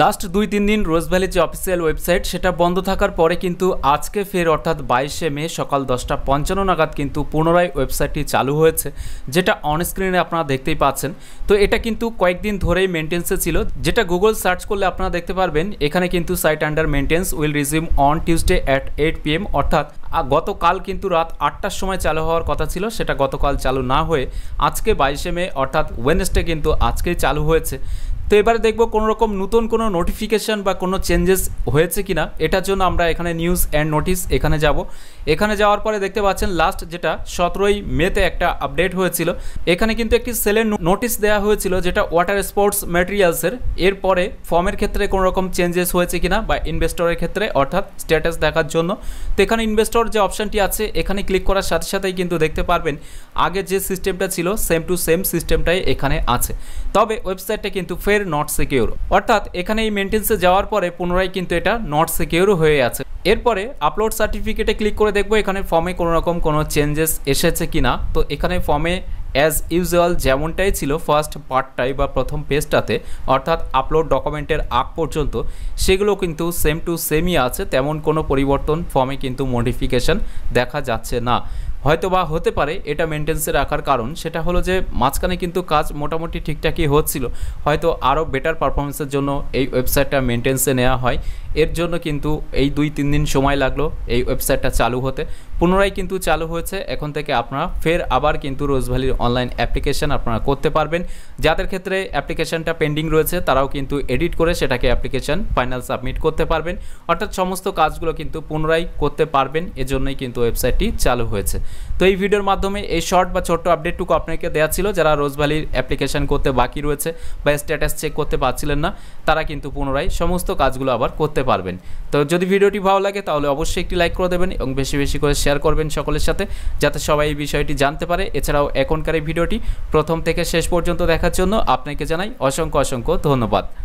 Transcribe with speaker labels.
Speaker 1: last দুই তিন দিন রোজভ্যালি যে অফিসিয়াল ওয়েবসাইট সেটা বন্ধ থাকার পরে কিন্তু আজকে ফের অর্থাৎ বাইশে মে সকাল দশটা পঞ্চান্ন নাগাদ কিন্তু পুনরায় ওয়েবসাইটটি চালু হয়েছে যেটা অনস্ক্রিনে আপনারা দেখতেই পাচ্ছেন তো এটা কিন্তু কয়েকদিন ধরেই মেনটেন্সে ছিল যেটা গুগল সার্চ করলে আপনারা দেখতে পারবেন এখানে কিন্তু site under maintenance will resume on Tuesday at eight PM অর্থাৎ গতকাল কিন্তু রাত আটটার সময় চালু হওয়ার কথা ছিল সেটা গতকাল চালু না হয়ে আজকে বাইশে মে অর্থাৎ ওয়েনেসডে কিন্তু আজকেই চালু হয়েছে তো এবারে দেখব কোনো রকম নতুন কোনো নোটিফিকেশান বা কোনো চেঞ্জেস হয়েছে কি না এটার জন্য আমরা এখানে নিউজ অ্যান্ড নোটিস এখানে যাব এখানে যাওয়ার পরে দেখতে পাচ্ছেন লাস্ট যেটা সতেরোই মেতে একটা আপডেট হয়েছিল এখানে কিন্তু একটি সেলের নোটিস দেওয়া হয়েছিল যেটা ওয়াটার স্পোর্টস ম্যাটেরিয়ালসের এরপরে ফর্মের ক্ষেত্রে কোনো রকম চেঞ্জেস হয়েছে কিনা বা ইনভেস্টরের ক্ষেত্রে অর্থাৎ স্ট্যাটাস দেখার জন্য তো এখানে ইনভেস্টর স্টোর যে অপশানটি আছে এখানে ক্লিক করার সাথে সাথেই কিন্তু দেখতে পারবেন আগে যে সিস্টেমটা ছিল সেম টু সেম সিস্টেমটাই এখানে আছে তবে ওয়েবসাইটটা কিন্তু ফের নট সিকিউর অর্থাৎ এখানে এই মেনটেন্সে যাওয়ার পরে পুনরায় কিন্তু এটা নট সিকিউর হয়ে আছে এরপরে আপলোড সার্টিফিকেটে ক্লিক করে দেখবো এখানে ফর্মে কোনো রকম কোনো চেঞ্জেস এসেছে কিনা তো এখানে ফর্মে অ্যাজ ইউজুয়াল যেমনটাই ছিল ফার্স্ট পার্টটাই বা প্রথম পেজটাতে অর্থাৎ আপলোড ডকুমেন্টের আগ পর্যন্ত সেগুলো কিন্তু সেম টু সেমই আছে তেমন কোনো পরিবর্তন ফর্মে কিন্তু মডিফিকেশন দেখা যাচ্ছে না হয়তো বা হতে পারে এটা মেনটেন্সে রাখার কারণ সেটা হলো যে মাঝখানে কিন্তু কাজ মোটামুটি ঠিকঠাকই হচ্ছিল হয়তো আরও বেটার পারফরমেন্সের জন্য এই ওয়েবসাইটটা মেনটেন্সে নেওয়া হয় এর জন্য কিন্তু এই দুই তিন দিন সময় লাগলো এই ওয়েবসাইটটা চালু হতে পুনরায় কিন্তু চালু হয়েছে এখন থেকে আপনারা ফের আবার কিন্তু রোজভ্যালির অনলাইন অ্যাপ্লিকেশান আপনারা করতে পারবেন যাদের ক্ষেত্রে অ্যাপ্লিকেশানটা পেন্ডিং রয়েছে তারাও কিন্তু এডিট করে সেটাকে অ্যাপ্লিকেশান ফাইনাল সাবমিট করতে পারবেন অর্থাৎ সমস্ত কাজগুলো কিন্তু পুনরায় করতে পারবেন এজন্যই কিন্তু ওয়েবসাইটটি চালু হয়েছে তো এই ভিডিওর মাধ্যমে এই শর্ট বা ছোট্ট আপডেটটুকু আপনাকে দেওয়া ছিল যারা রোজভ্যালির অ্যাপ্লিকেশান করতে বাকি রয়েছে বা স্ট্যাটাস চেক করতে পারছিলেন না তারা কিন্তু পুনরায় সমস্ত কাজগুলো আবার করতে পারবেন তো যদি ভিডিওটি ভালো লাগে তাহলে অবশ্যই একটি লাইক করে দেবেন এবং বেশি বেশি করে শেয়ার করবেন সকলের সাথে যাতে সবাই এই বিষয়টি জানতে পারে এছাড়াও এখনকার এই ভিডিওটি প্রথম থেকে শেষ পর্যন্ত দেখার জন্য আপনাকে জানাই অসংখ্য অসংখ্য ধন্যবাদ